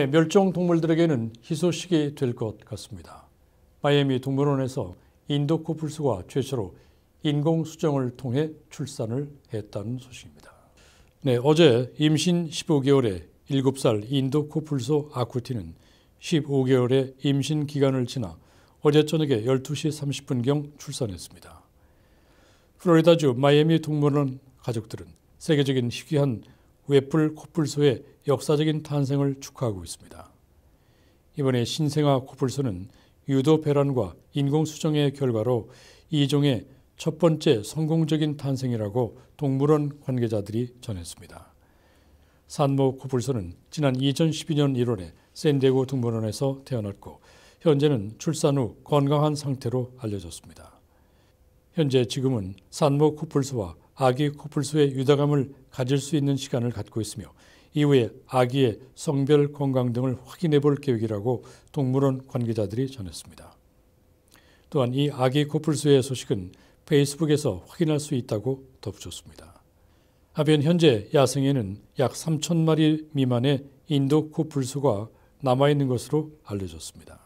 네, 멸종 동물들에게는 희소식이 될 것 같습니다. 마이애미 동물원에서 인도코 불수가 최초로 인공 수정을 통해 출산을 했다는 소식입니다. 네, 어제 임신 15개월에 7살 인도 코뿔소 아쿠티는 15개월의 임신 기간을 지나 어제 저녁에 12시 30분경 출산했습니다. 플로리다주 마이애미 동물원 가족들은 세계적인 희귀한 외뿔 코뿔소의 역사적인 탄생을 축하하고 있습니다. 이번에 신생아 코뿔소는 유도 배란과 인공수정의 결과로 이종의 첫 번째 성공적인 탄생이라고 동물원 관계자들이 전했습니다. 산모 코뿔소는 지난 2012년 1월에 샌디에고 동물원에서 태어났고 현재는 출산 후 건강한 상태로 알려졌습니다. 현재 지금은 산모 코뿔소와 아기 코뿔소의 유다감을 가질 수 있는 시간을 갖고 있으며 이후에 아기의 성별 건강 등을 확인해 볼 계획이라고 동물원 관계자들이 전했습니다. 또한 이 아기 코뿔소의 소식은 페이스북에서 확인할 수 있다고 덧붙였습니다. 하변 현재 야생에는 약 3천 마리 미만의 인도 코뿔소가 남아있는 것으로 알려졌습니다.